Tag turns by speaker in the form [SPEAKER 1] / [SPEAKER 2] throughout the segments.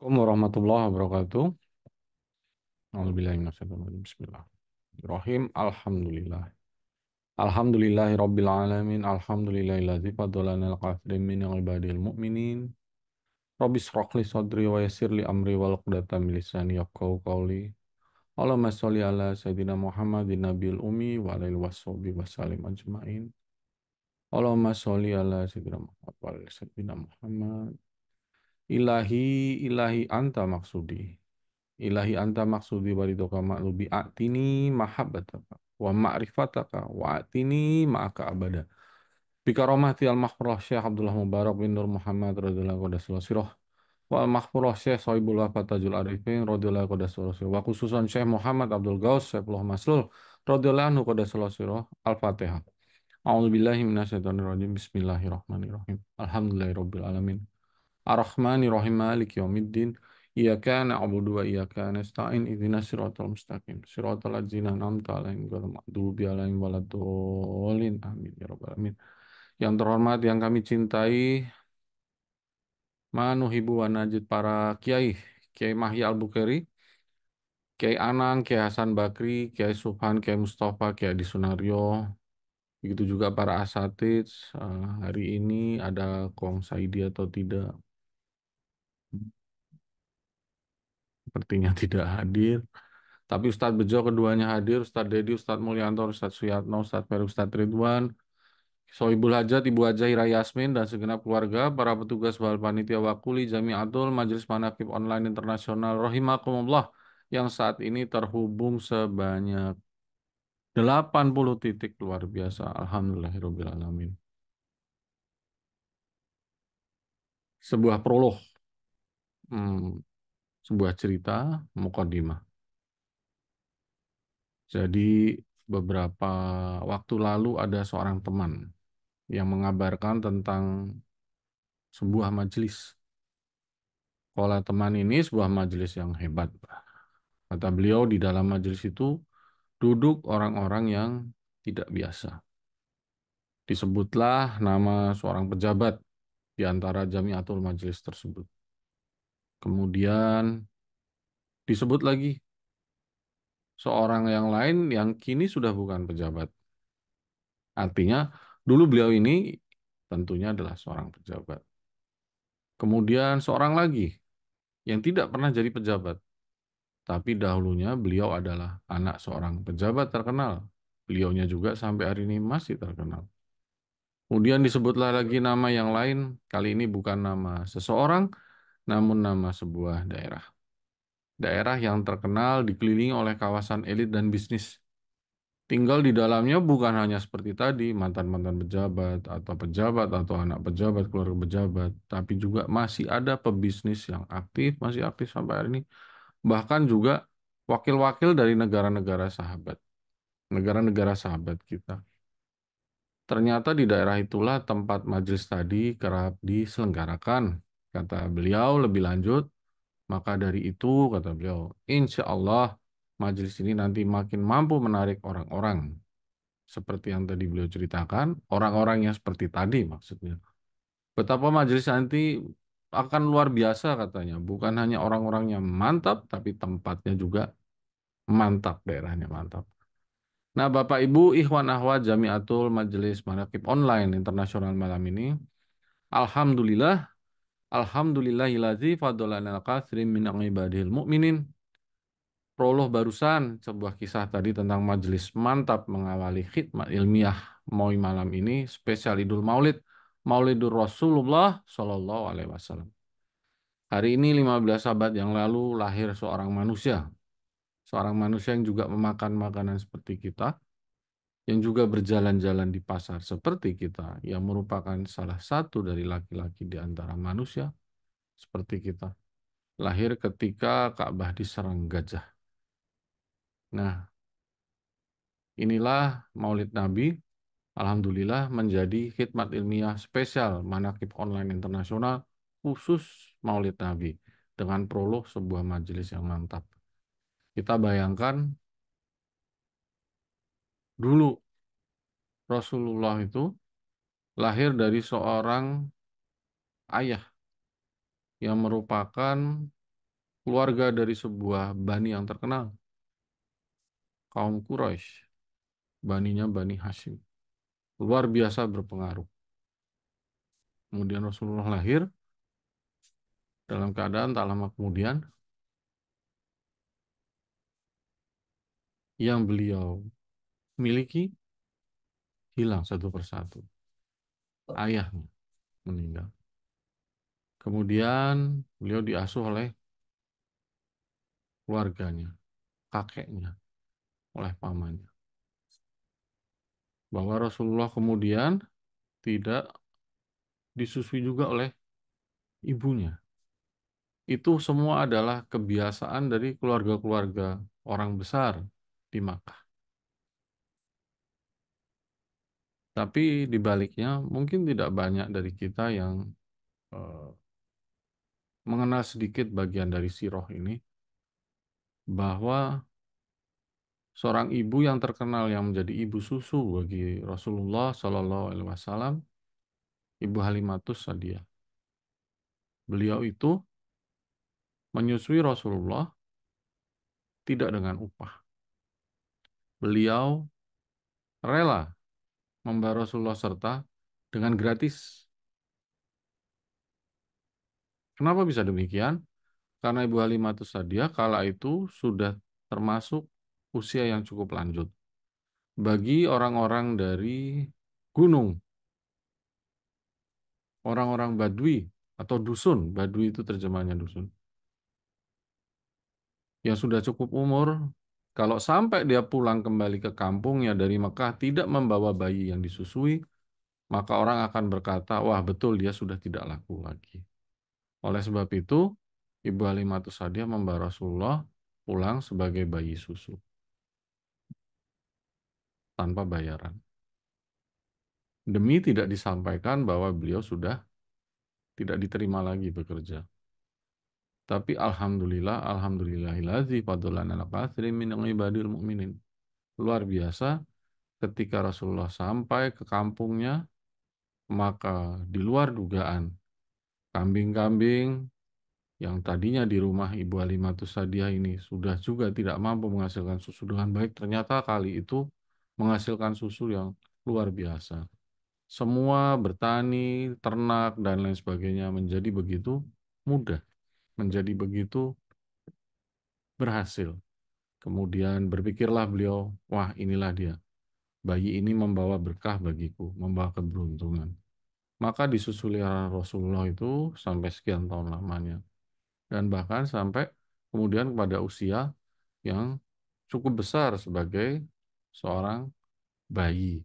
[SPEAKER 1] Assalamualaikum warahmatullahi wabarakatuh. Bismillahirrahmanirrahim. Alhamdulillah. Alhamdulillahi rabbil alamin. Alhamdulillahillazi fadolana al-qasirin min ibadil mu'minin. Rabbi srokli sodri wa li amri wal qudata milisani yafqahu qawli. Allahumma sholli ala sayyidina Muhammadin nabil ummi wa alaihi washabihi wasallim ajmain. Allahumma sholli ala sayyidina Muhammad wa ala sayyidina Muhammad. Ilahi, ilahi anta maksudi. Ilahi anta maksudi baridoka maklubi a'tini mahabbataka wa ma'rifataka wa a'tini ma'aka abada. Bika ti al-makhfurah Syekh Abdullah Mubarak bin Nur Muhammad radhiyallahu anhu sirah wa al-makhfurah Syekh Fatajul Arifin radhiyallahu anhu sirah wa khususan Syekh Muhammad Abdul Gaus Syekh Maslul radhiyallahu anhu sirah al-Fatihah. A'udzubillahi rajim. Bismillahirrahmanirrahim. Alhamdulillahirabbil alamin ar rahmani rahim Malik Yawmiddin Iyaka na'budu wa iyaka nasta'in Ihdina siratal mustaqim Siratal ladzina an'amta alaihim ghairil maghdubi alaihim waladdallin Amin ya rabbal amin. Yang terhormat yang kami cintai Manuhibu wa najid para kiai Kiai Mahya Al-Bukhari Kiai Anang, Kiai Hasan Bakri, Kiai Subhan, Kiai Mustafa, Kiai Disunario, begitu juga para asatid eh, hari ini ada kong Saidi atau tidak sepertinya tidak hadir. Tapi Ustadz Bejo keduanya hadir, Ustadz Dedi, Ustadz Mulyanto, Ustadz Suyatno, Ustadz Ferry, Ustadz Ridwan, Soibul Hajat, Ibu Haja Hira Yasmin, dan segenap keluarga, para petugas Bahal Panitia Wakuli, Jamiatul, Majelis Manakib Online Internasional, Rohimakumullah, yang saat ini terhubung sebanyak 80 titik luar biasa. Alhamdulillahirrahmanirrahim. Sebuah prolog. Hmm, sebuah cerita mukodima. Jadi beberapa waktu lalu ada seorang teman yang mengabarkan tentang sebuah majelis. Kola teman ini sebuah majelis yang hebat. Kata beliau di dalam majelis itu duduk orang-orang yang tidak biasa. Disebutlah nama seorang pejabat di antara jamiatul majelis tersebut. Kemudian disebut lagi seorang yang lain yang kini sudah bukan pejabat. Artinya dulu beliau ini tentunya adalah seorang pejabat. Kemudian seorang lagi yang tidak pernah jadi pejabat. Tapi dahulunya beliau adalah anak seorang pejabat terkenal. Beliaunya juga sampai hari ini masih terkenal. Kemudian disebutlah lagi nama yang lain, kali ini bukan nama seseorang, namun nama sebuah daerah. Daerah yang terkenal dikelilingi oleh kawasan elit dan bisnis. Tinggal di dalamnya bukan hanya seperti tadi, mantan-mantan pejabat, atau pejabat, atau anak pejabat, keluarga pejabat, tapi juga masih ada pebisnis yang aktif, masih aktif sampai hari ini, bahkan juga wakil-wakil dari negara-negara sahabat, negara-negara sahabat kita. Ternyata di daerah itulah tempat majelis tadi kerap diselenggarakan. Kata beliau lebih lanjut, maka dari itu, kata beliau, insya Allah majelis ini nanti makin mampu menarik orang-orang. Seperti yang tadi beliau ceritakan, orang-orang yang seperti tadi maksudnya. Betapa majelis nanti akan luar biasa katanya. Bukan hanya orang-orangnya mantap, tapi tempatnya juga mantap, daerahnya mantap. Nah, Bapak Ibu, Ikhwan Ahwat Jamiatul Majelis Manakib Online Internasional malam ini, Alhamdulillah Alhamdulillahilladzi fadolana kathrim min ibadil mu'minin. Proloh barusan sebuah kisah tadi tentang majelis mantap mengawali khidmat ilmiah Moi malam ini spesial Idul Maulid Maulidur Rasulullah Shallallahu Alaihi Wasallam. Hari ini 15 abad yang lalu lahir seorang manusia. Seorang manusia yang juga memakan makanan seperti kita yang juga berjalan-jalan di pasar seperti kita, yang merupakan salah satu dari laki-laki di antara manusia seperti kita, lahir ketika Ka'bah diserang gajah. Nah, inilah Maulid Nabi Alhamdulillah menjadi khidmat ilmiah spesial Manakib Online Internasional khusus Maulid Nabi dengan prolog sebuah majelis yang mantap. Kita bayangkan dulu Rasulullah itu lahir dari seorang ayah yang merupakan keluarga dari sebuah bani yang terkenal. Kaum Quraisy. Baninya Bani Hashim. Luar biasa berpengaruh. Kemudian Rasulullah lahir dalam keadaan tak lama kemudian yang beliau miliki hilang satu persatu. Ayahnya meninggal. Kemudian beliau diasuh oleh keluarganya, kakeknya, oleh pamannya. Bahwa Rasulullah kemudian tidak disusui juga oleh ibunya. Itu semua adalah kebiasaan dari keluarga-keluarga orang besar di Makkah. Tapi dibaliknya mungkin tidak banyak dari kita yang uh, mengenal sedikit bagian dari siroh ini bahwa seorang ibu yang terkenal yang menjadi ibu susu bagi Rasulullah Shallallahu Alaihi Wasallam, ibu Halimatus Sadia. Beliau itu menyusui Rasulullah tidak dengan upah. Beliau rela membawa Rasulullah serta dengan gratis. Kenapa bisa demikian? Karena Ibu Halimatus Sadia kala itu sudah termasuk usia yang cukup lanjut. Bagi orang-orang dari gunung, orang-orang Badui atau dusun, Badui itu terjemahannya dusun, yang sudah cukup umur kalau sampai dia pulang kembali ke kampungnya dari Mekah tidak membawa bayi yang disusui, maka orang akan berkata, wah betul dia sudah tidak laku lagi. Oleh sebab itu, Ibu Halimatus Sadia membawa Rasulullah pulang sebagai bayi susu. Tanpa bayaran. Demi tidak disampaikan bahwa beliau sudah tidak diterima lagi bekerja. Tapi alhamdulillah, alhamdulillahiladzi fadlan ala katsirin min ibadil mu'minin. Luar biasa ketika Rasulullah sampai ke kampungnya maka di luar dugaan kambing-kambing yang tadinya di rumah Ibu Alimatus Sadia ini sudah juga tidak mampu menghasilkan susu dengan baik, ternyata kali itu menghasilkan susu yang luar biasa. Semua bertani, ternak, dan lain sebagainya menjadi begitu mudah menjadi begitu berhasil. Kemudian berpikirlah beliau, wah inilah dia. Bayi ini membawa berkah bagiku, membawa keberuntungan. Maka disusuli Rasulullah itu sampai sekian tahun lamanya. Dan bahkan sampai kemudian kepada usia yang cukup besar sebagai seorang bayi.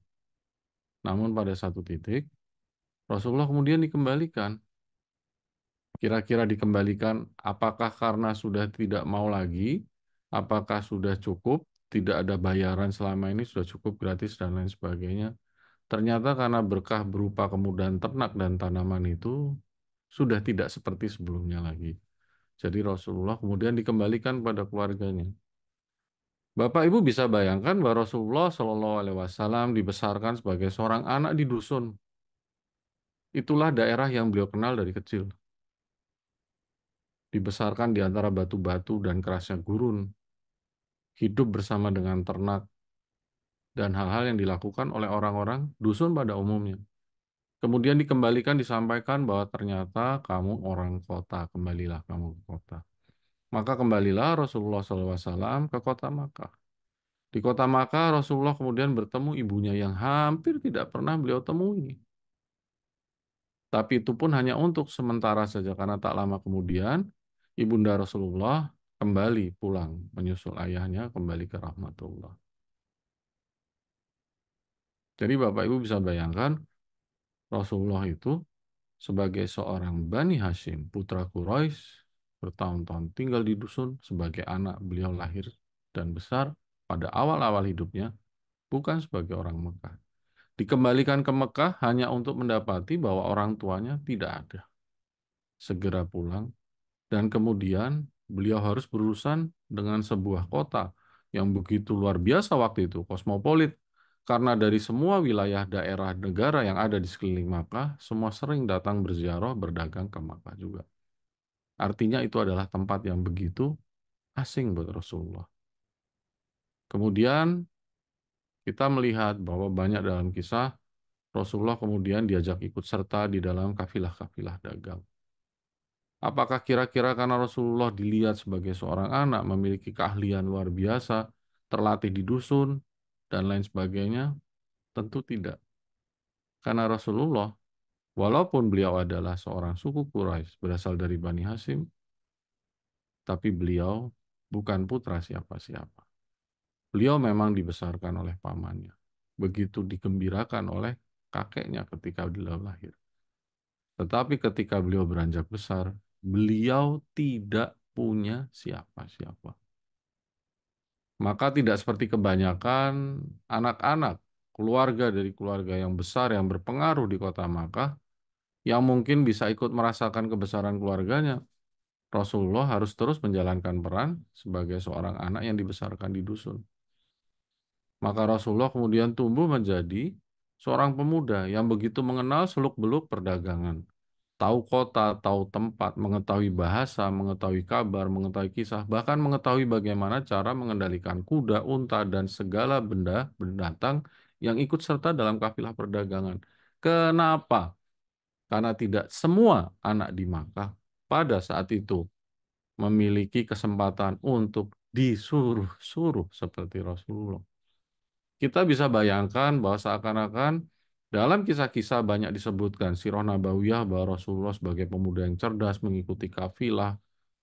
[SPEAKER 1] Namun pada satu titik, Rasulullah kemudian dikembalikan kira-kira dikembalikan apakah karena sudah tidak mau lagi, apakah sudah cukup, tidak ada bayaran selama ini sudah cukup gratis dan lain sebagainya. Ternyata karena berkah berupa kemudahan ternak dan tanaman itu sudah tidak seperti sebelumnya lagi. Jadi Rasulullah kemudian dikembalikan pada keluarganya. Bapak Ibu bisa bayangkan bahwa Rasulullah Shallallahu Alaihi Wasallam dibesarkan sebagai seorang anak di dusun. Itulah daerah yang beliau kenal dari kecil dibesarkan di antara batu-batu dan kerasnya gurun, hidup bersama dengan ternak, dan hal-hal yang dilakukan oleh orang-orang dusun pada umumnya. Kemudian dikembalikan, disampaikan bahwa ternyata kamu orang kota, kembalilah kamu ke kota. Maka kembalilah Rasulullah SAW ke kota Makkah. Di kota Makkah, Rasulullah kemudian bertemu ibunya yang hampir tidak pernah beliau temui. Tapi itu pun hanya untuk sementara saja, karena tak lama kemudian ibunda Rasulullah kembali pulang menyusul ayahnya kembali ke rahmatullah. Jadi Bapak Ibu bisa bayangkan Rasulullah itu sebagai seorang Bani Hashim, putra Quraisy bertahun-tahun tinggal di dusun sebagai anak beliau lahir dan besar pada awal-awal hidupnya bukan sebagai orang Mekah. Dikembalikan ke Mekah hanya untuk mendapati bahwa orang tuanya tidak ada. Segera pulang dan kemudian beliau harus berurusan dengan sebuah kota yang begitu luar biasa waktu itu, kosmopolit. Karena dari semua wilayah daerah negara yang ada di sekeliling Makkah, semua sering datang berziarah, berdagang ke Makkah juga. Artinya itu adalah tempat yang begitu asing buat Rasulullah. Kemudian kita melihat bahwa banyak dalam kisah Rasulullah kemudian diajak ikut serta di dalam kafilah-kafilah dagang. Apakah kira-kira karena Rasulullah dilihat sebagai seorang anak memiliki keahlian luar biasa, terlatih di dusun, dan lain sebagainya? Tentu tidak. Karena Rasulullah, walaupun beliau adalah seorang suku Quraisy berasal dari Bani Hasim, tapi beliau bukan putra siapa-siapa. Beliau memang dibesarkan oleh pamannya. Begitu digembirakan oleh kakeknya ketika beliau lahir. Tetapi ketika beliau beranjak besar, beliau tidak punya siapa-siapa. Maka tidak seperti kebanyakan anak-anak, keluarga dari keluarga yang besar yang berpengaruh di kota Makkah, yang mungkin bisa ikut merasakan kebesaran keluarganya. Rasulullah harus terus menjalankan peran sebagai seorang anak yang dibesarkan di dusun. Maka Rasulullah kemudian tumbuh menjadi seorang pemuda yang begitu mengenal seluk-beluk perdagangan, tahu kota, tahu tempat, mengetahui bahasa, mengetahui kabar, mengetahui kisah, bahkan mengetahui bagaimana cara mengendalikan kuda, unta, dan segala benda berdatang yang ikut serta dalam kafilah perdagangan. Kenapa? Karena tidak semua anak di Makkah pada saat itu memiliki kesempatan untuk disuruh-suruh seperti Rasulullah. Kita bisa bayangkan bahwa seakan-akan dalam kisah-kisah banyak disebutkan Sirah Nabawiyah bahwa Rasulullah sebagai pemuda yang cerdas mengikuti kafilah,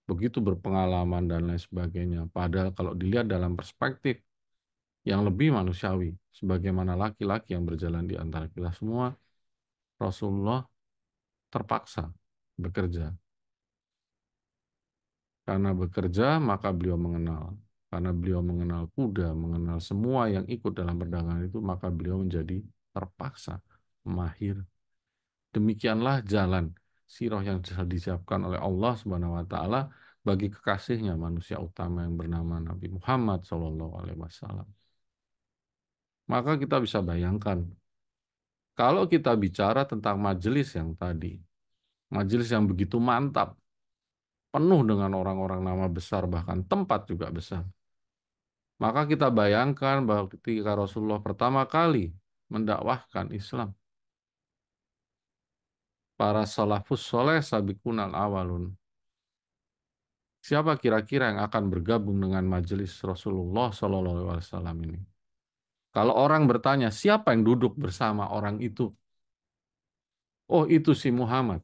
[SPEAKER 1] begitu berpengalaman dan lain sebagainya. Padahal kalau dilihat dalam perspektif yang lebih manusiawi, sebagaimana laki-laki yang berjalan di antara kita semua, Rasulullah terpaksa bekerja. Karena bekerja maka beliau mengenal. Karena beliau mengenal kuda, mengenal semua yang ikut dalam perdagangan itu, maka beliau menjadi terpaksa, mahir. Demikianlah jalan siroh yang disiapkan oleh Allah Subhanahu wa taala bagi kekasihnya manusia utama yang bernama Nabi Muhammad Shallallahu alaihi wasallam. Maka kita bisa bayangkan kalau kita bicara tentang majelis yang tadi, majelis yang begitu mantap, penuh dengan orang-orang nama besar bahkan tempat juga besar. Maka kita bayangkan bahwa ketika Rasulullah pertama kali mendakwahkan Islam. Para salafus soleh sabikunal awalun. Siapa kira-kira yang akan bergabung dengan majelis Rasulullah Shallallahu Alaihi Wasallam ini? Kalau orang bertanya siapa yang duduk bersama orang itu, oh itu si Muhammad,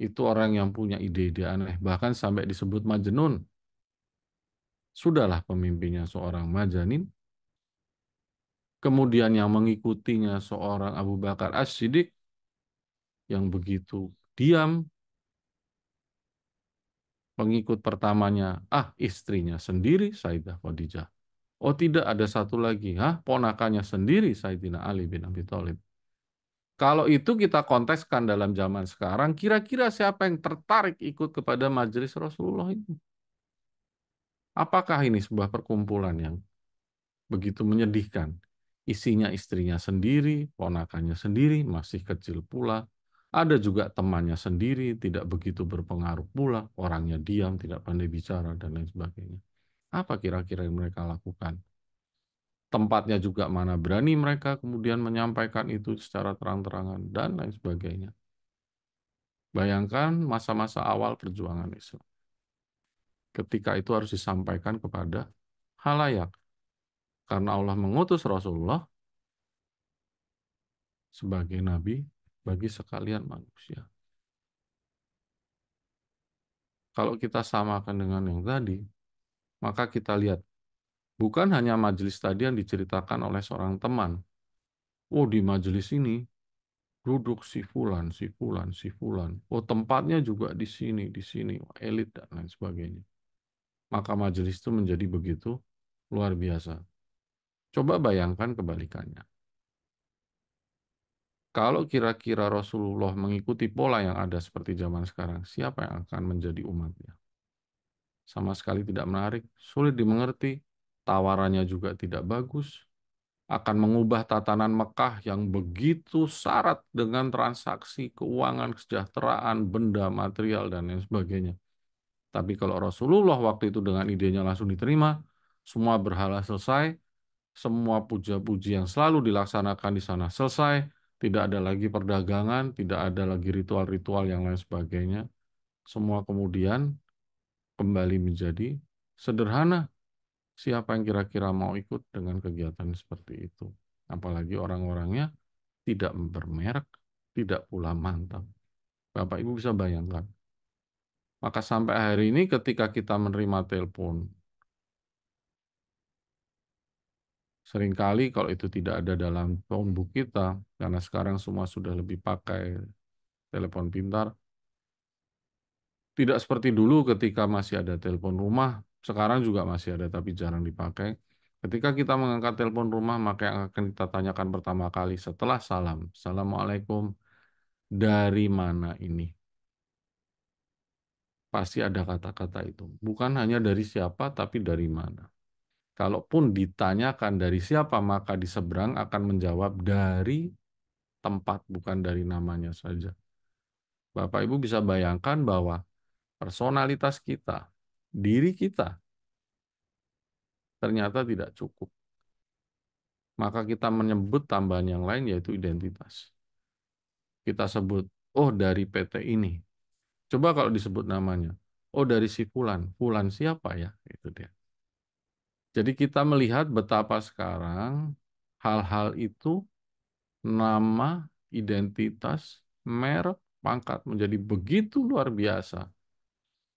[SPEAKER 1] itu orang yang punya ide-ide aneh, bahkan sampai disebut majnun. Sudahlah pemimpinnya seorang majanin, Kemudian yang mengikutinya seorang Abu Bakar As-Siddiq yang begitu diam. Pengikut pertamanya, ah istrinya sendiri Saidah Khadijah. Oh tidak ada satu lagi, ah ponakannya sendiri Sa'idina Ali bin Abi Thalib. Kalau itu kita konteskan dalam zaman sekarang, kira-kira siapa yang tertarik ikut kepada majelis Rasulullah ini? Apakah ini sebuah perkumpulan yang begitu menyedihkan? Isinya istrinya sendiri, ponakannya sendiri, masih kecil pula. Ada juga temannya sendiri, tidak begitu berpengaruh pula. Orangnya diam, tidak pandai bicara, dan lain sebagainya. Apa kira-kira yang mereka lakukan? tempatnya juga mana berani mereka kemudian menyampaikan itu secara terang-terangan dan lain sebagainya. Bayangkan masa-masa awal perjuangan Islam. Ketika itu harus disampaikan kepada halayak karena Allah mengutus Rasulullah sebagai nabi bagi sekalian manusia. Kalau kita samakan dengan yang tadi, maka kita lihat bukan hanya majelis tadi yang diceritakan oleh seorang teman. Oh, di majelis ini duduk si fulan, si fulan, si fulan. Oh, tempatnya juga di sini, di sini, elit dan lain sebagainya. Maka majelis itu menjadi begitu luar biasa. Coba bayangkan kebalikannya. Kalau kira-kira Rasulullah mengikuti pola yang ada seperti zaman sekarang, siapa yang akan menjadi umatnya? Sama sekali tidak menarik, sulit dimengerti, tawarannya juga tidak bagus, akan mengubah tatanan Mekah yang begitu syarat dengan transaksi keuangan, kesejahteraan, benda, material, dan lain sebagainya. Tapi kalau Rasulullah waktu itu dengan idenya langsung diterima, semua berhala selesai, semua puja-puji yang selalu dilaksanakan di sana selesai, tidak ada lagi perdagangan, tidak ada lagi ritual-ritual yang lain sebagainya. Semua kemudian kembali menjadi sederhana. Siapa yang kira-kira mau ikut dengan kegiatan seperti itu? Apalagi orang-orangnya tidak bermerek, tidak pula mantap. Bapak Ibu bisa bayangkan. Maka sampai hari ini ketika kita menerima telepon Seringkali kalau itu tidak ada dalam phonebook kita, karena sekarang semua sudah lebih pakai telepon pintar, tidak seperti dulu ketika masih ada telepon rumah, sekarang juga masih ada tapi jarang dipakai. Ketika kita mengangkat telepon rumah, maka yang akan kita tanyakan pertama kali setelah salam, Assalamualaikum, dari mana ini? Pasti ada kata-kata itu. Bukan hanya dari siapa, tapi dari mana. Kalaupun ditanyakan dari siapa, maka di seberang akan menjawab dari tempat, bukan dari namanya saja. Bapak Ibu bisa bayangkan bahwa personalitas kita, diri kita, ternyata tidak cukup. Maka kita menyebut tambahan yang lain yaitu identitas. Kita sebut, oh dari PT ini. Coba kalau disebut namanya, oh dari si Fulan. Fulan siapa ya? Itu dia. Jadi kita melihat betapa sekarang hal-hal itu nama, identitas, merek, pangkat menjadi begitu luar biasa.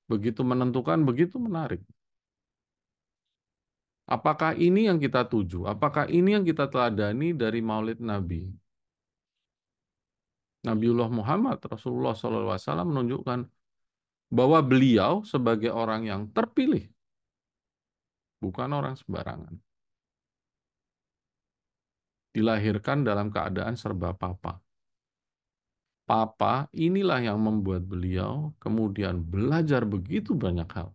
[SPEAKER 1] Begitu menentukan, begitu menarik. Apakah ini yang kita tuju? Apakah ini yang kita teladani dari Maulid Nabi? Nabiullah Muhammad Rasulullah SAW menunjukkan bahwa beliau sebagai orang yang terpilih bukan orang sembarangan. Dilahirkan dalam keadaan serba papa. Papa inilah yang membuat beliau kemudian belajar begitu banyak hal.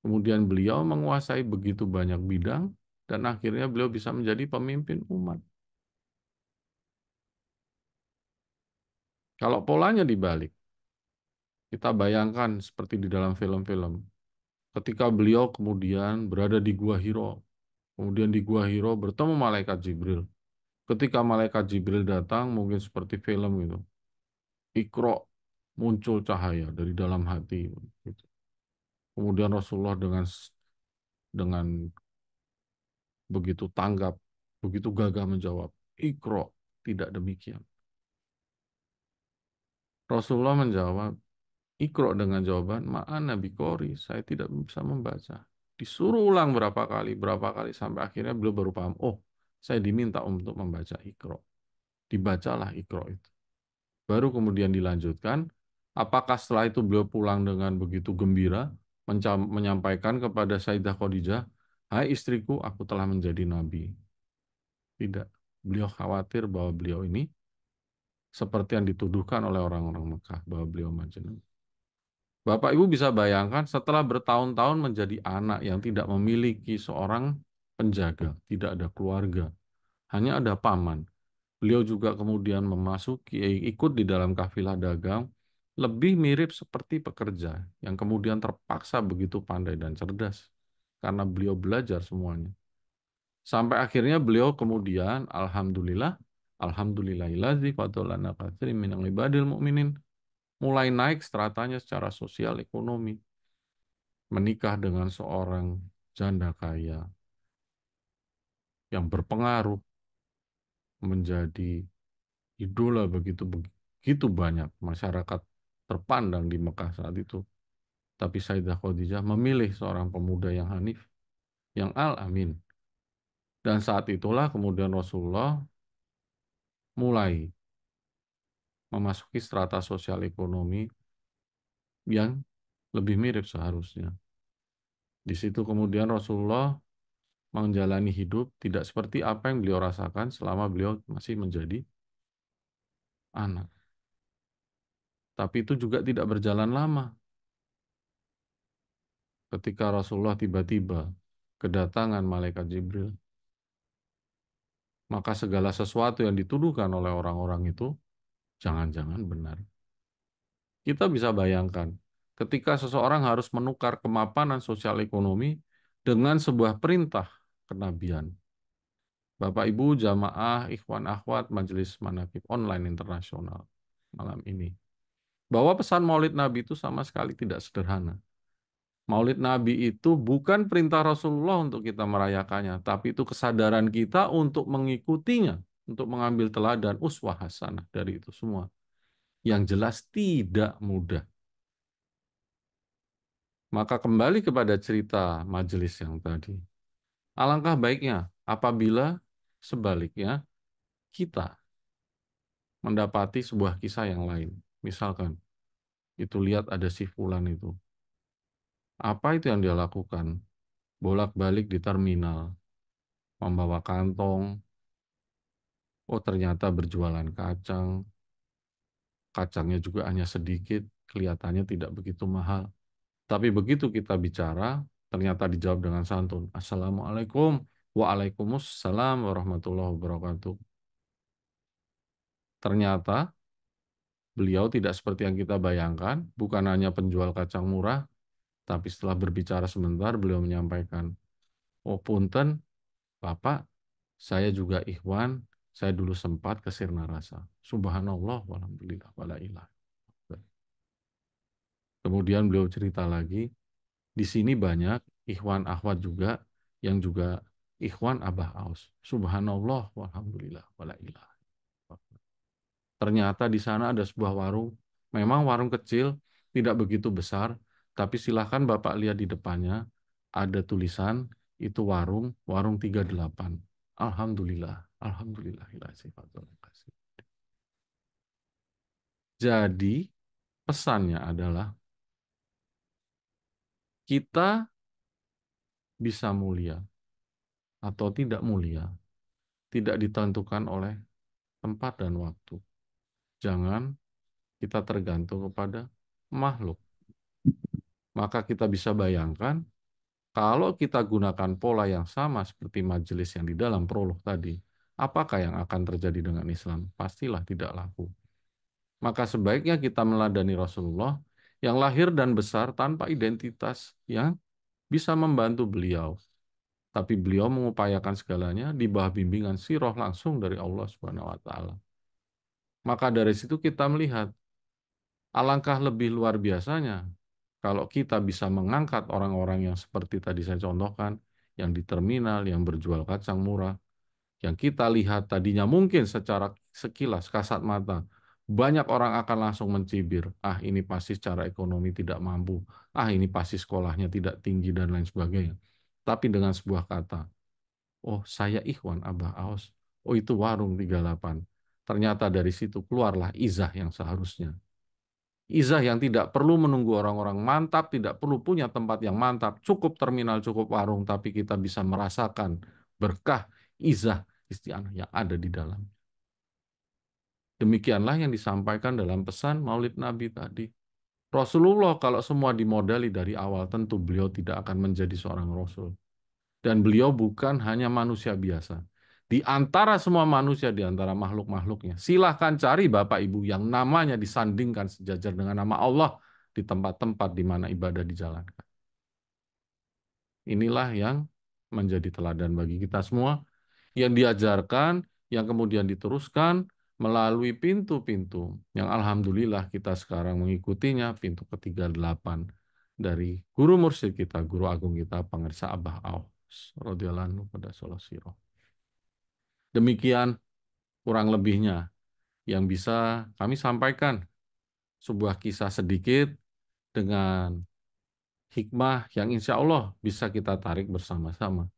[SPEAKER 1] Kemudian beliau menguasai begitu banyak bidang dan akhirnya beliau bisa menjadi pemimpin umat. Kalau polanya dibalik, kita bayangkan seperti di dalam film-film, ketika beliau kemudian berada di Gua Hiro. Kemudian di Gua Hiro bertemu malaikat Jibril. Ketika malaikat Jibril datang, mungkin seperti film itu Ikro muncul cahaya dari dalam hati. Gitu. Kemudian Rasulullah dengan dengan begitu tanggap, begitu gagah menjawab, Ikro tidak demikian. Rasulullah menjawab, Ikro dengan jawaban, maan nabi Qori saya tidak bisa membaca. Disuruh ulang berapa kali, berapa kali, sampai akhirnya beliau baru paham, oh, saya diminta untuk membaca ikro. Dibacalah ikro itu. Baru kemudian dilanjutkan, apakah setelah itu beliau pulang dengan begitu gembira, menyampaikan kepada Saidah Khadijah, Hai istriku, aku telah menjadi nabi. Tidak. Beliau khawatir bahwa beliau ini seperti yang dituduhkan oleh orang-orang Mekah bahwa beliau majnun. Bapak Ibu bisa bayangkan setelah bertahun-tahun menjadi anak yang tidak memiliki seorang penjaga, tidak ada keluarga, hanya ada paman. Beliau juga kemudian memasuki, eh, ikut di dalam kafilah dagang, lebih mirip seperti pekerja yang kemudian terpaksa begitu pandai dan cerdas karena beliau belajar semuanya. Sampai akhirnya beliau kemudian, Alhamdulillah, Alhamdulillahilazi fatulana katsirin minang ibadil mu'minin, mulai naik stratanya secara sosial ekonomi. Menikah dengan seorang janda kaya yang berpengaruh menjadi idola begitu begitu banyak masyarakat terpandang di Mekah saat itu. Tapi Sayyidah Khadijah memilih seorang pemuda yang hanif, yang al-amin. Dan saat itulah kemudian Rasulullah mulai memasuki strata sosial ekonomi yang lebih mirip seharusnya. Di situ kemudian Rasulullah menjalani hidup tidak seperti apa yang beliau rasakan selama beliau masih menjadi anak. Tapi itu juga tidak berjalan lama. Ketika Rasulullah tiba-tiba kedatangan malaikat Jibril, maka segala sesuatu yang dituduhkan oleh orang-orang itu Jangan-jangan benar. Kita bisa bayangkan, ketika seseorang harus menukar kemapanan sosial ekonomi dengan sebuah perintah kenabian. Bapak Ibu jamaah Ikhwan Akhwat Majelis Manakib Online Internasional malam ini. Bahwa pesan Maulid Nabi itu sama sekali tidak sederhana. Maulid Nabi itu bukan perintah Rasulullah untuk kita merayakannya, tapi itu kesadaran kita untuk mengikutinya untuk mengambil teladan uswah hasanah dari itu semua. Yang jelas tidak mudah. Maka kembali kepada cerita majelis yang tadi. Alangkah baiknya apabila sebaliknya kita mendapati sebuah kisah yang lain. Misalkan, itu lihat ada si Fulan itu. Apa itu yang dia lakukan? Bolak-balik di terminal, membawa kantong, Oh, ternyata berjualan kacang. Kacangnya juga hanya sedikit, kelihatannya tidak begitu mahal. Tapi begitu kita bicara, ternyata dijawab dengan santun. Assalamualaikum, waalaikumsalam warahmatullahi wabarakatuh. Ternyata beliau tidak seperti yang kita bayangkan, bukan hanya penjual kacang murah, tapi setelah berbicara sebentar beliau menyampaikan, Oh punten, Bapak, saya juga Ikhwan, saya dulu sempat ke Sirna Rasa. Subhanallah, walhamdulillah, walailah. Kemudian beliau cerita lagi, di sini banyak ikhwan akhwat juga yang juga ikhwan Abah Aus. Subhanallah, walhamdulillah, walailah. Ternyata di sana ada sebuah warung. Memang warung kecil, tidak begitu besar, tapi silahkan Bapak lihat di depannya, ada tulisan, itu warung, warung 38. Alhamdulillah. Alhamdulillahilazim. Jadi pesannya adalah kita bisa mulia atau tidak mulia tidak ditentukan oleh tempat dan waktu. Jangan kita tergantung kepada makhluk. Maka kita bisa bayangkan kalau kita gunakan pola yang sama seperti majelis yang di dalam prolog tadi, apakah yang akan terjadi dengan Islam? Pastilah tidak laku. Maka sebaiknya kita meladani Rasulullah yang lahir dan besar tanpa identitas yang bisa membantu beliau. Tapi beliau mengupayakan segalanya di bawah bimbingan siroh langsung dari Allah Subhanahu wa taala. Maka dari situ kita melihat alangkah lebih luar biasanya kalau kita bisa mengangkat orang-orang yang seperti tadi saya contohkan, yang di terminal, yang berjual kacang murah, yang kita lihat tadinya mungkin secara sekilas kasat mata banyak orang akan langsung mencibir, ah ini pasti secara ekonomi tidak mampu, ah ini pasti sekolahnya tidak tinggi dan lain sebagainya. Tapi dengan sebuah kata, oh saya Ikhwan Abah Aus, oh itu warung 38. Ternyata dari situ keluarlah izah yang seharusnya. Izah yang tidak perlu menunggu orang-orang mantap, tidak perlu punya tempat yang mantap, cukup terminal, cukup warung, tapi kita bisa merasakan berkah izah istianah yang ada di dalam. Demikianlah yang disampaikan dalam pesan maulid Nabi tadi. Rasulullah kalau semua dimodali dari awal tentu beliau tidak akan menjadi seorang Rasul. Dan beliau bukan hanya manusia biasa di antara semua manusia, di antara makhluk-makhluknya. Silahkan cari Bapak Ibu yang namanya disandingkan sejajar dengan nama Allah di tempat-tempat di mana ibadah dijalankan. Inilah yang menjadi teladan bagi kita semua yang diajarkan, yang kemudian diteruskan melalui pintu-pintu yang alhamdulillah kita sekarang mengikutinya pintu ke-38 dari guru mursyid kita, guru agung kita pengersa Abah Aus radhiyallahu pada solosiro. Demikian kurang lebihnya yang bisa kami sampaikan sebuah kisah sedikit dengan hikmah yang insya Allah bisa kita tarik bersama-sama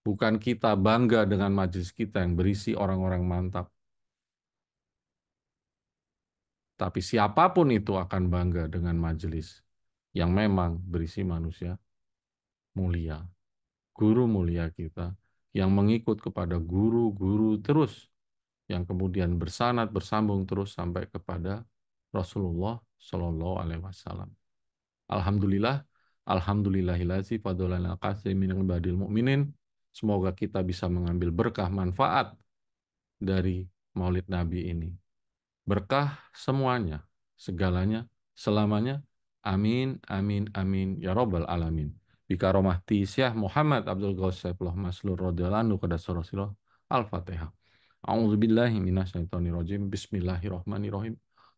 [SPEAKER 1] Bukan kita bangga dengan majelis kita yang berisi orang-orang mantap. Tapi siapapun itu akan bangga dengan majelis yang memang berisi manusia mulia. Guru mulia kita yang mengikut kepada guru-guru terus. Yang kemudian bersanat, bersambung terus sampai kepada Rasulullah Shallallahu Alaihi Wasallam. Alhamdulillah, alhamdulillahilazim, fadolana kasih minal badil mu'minin Semoga kita bisa mengambil berkah manfaat dari maulid Nabi ini. Berkah semuanya, segalanya, selamanya. Amin, amin, amin. Ya Rabbal Alamin. Bika romahti syah Muhammad Abdul Loh Maslur radhiyallahu kada Surah Al-Fatihah. A'udzubillahi minasyaitonirrajim. Bismillahirrahmanirrahim.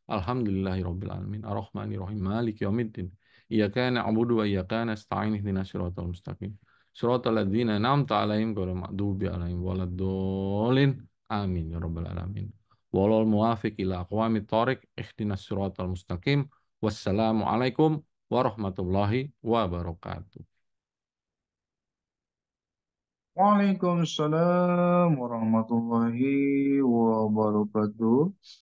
[SPEAKER 1] Alhamdulillahirabbil alamin. Arrahmanirrahim. Maliki yaumiddin. Iyyaka na'budu wa iyyaka nasta'in. Ihdinash shiratal mustaqim. Suratul ladzina nam alaihim kalau makdubi alaihim waladolin Amin ya rabbal alamin. Walal muwafiq ila aqwamit thoriq surat al mustaqim. Wassalamualaikum warahmatullahi wabarakatuh. Waalaikumsalam warahmatullahi wabarakatuh.